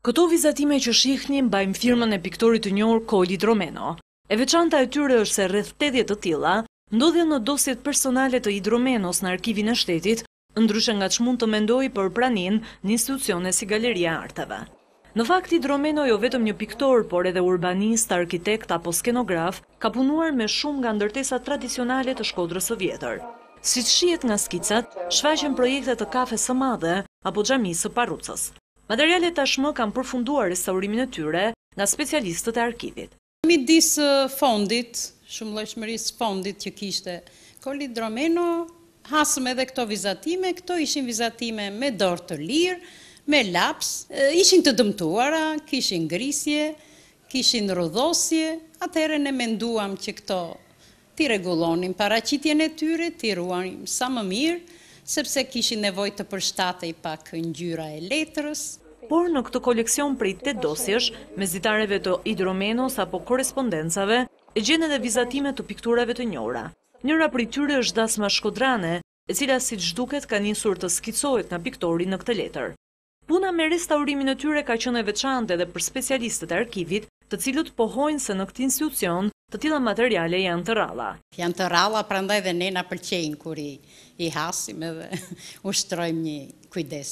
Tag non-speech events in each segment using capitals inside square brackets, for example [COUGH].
Këto vizatime që shihni mbajmë firmën e piktorit të njërë Koli Dromeno. E veçanta e tyre është se rreth të të tila, ndodhja në dosjet personale të i Dromenos në arkivin e shtetit, ndryshën nga që mund të mendoj për pranin në institucione si Galeria Arteve. Në fakt, Dromeno jo vetëm një piktor, por edhe urbanist, arkitekt apo skenograf, ka punuar me shumë nga ndërtesa tradicionale të shkodrës së vjetër. Si të shiet nga skicat, shfaqen projekte të kafe së madhe apo gjami së parucës materialet tashmë kanë përfunduar restaurimin e tyre nga specialistët e arkivit. Mi disë fondit, shumë lëshmëris fondit që kishte Koli Dromeno, hasëm edhe këto vizatime, këto ishin vizatime me dorë të lirë, me laps, ishin të dëmtuara, kishin grisje, kishin rudhosje, atëherë ne menduam që këto ti regulonim paracitjen e tyre, ti ruanim sa më mirë, sepse kishin nevoj të përshtatej pak njyra e letrës. Por në këtë koleksion prej të dosjesh, me zitareve të idromenos apo korespondencave, e gjene dhe vizatime të pikturave të njora. Njëra prej tyre është dasma shkodrane, e cila si gjduket ka njësur të skicohet në piktori në këtë letër. Puna me restaurimin e tyre ka qënë e veçante dhe për specialistët e arkivit, të cilët pohojnë se në këtë institucion të tila materiale janë të ralla. Janë të ralla, prandaj dhe ne në pëlqenjë kur i, hasim edhe [LAUGHS] ushtrojmë një kujdes.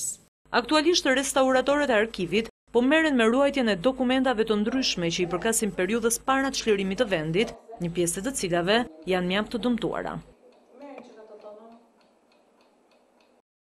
Aktualisht të restauratorët e arkivit po meren me ruajtjen e dokumentave të ndryshme që i përkasin periudës para shlerimit të vendit, një pjesët të cilave janë mjam të dëmtuara.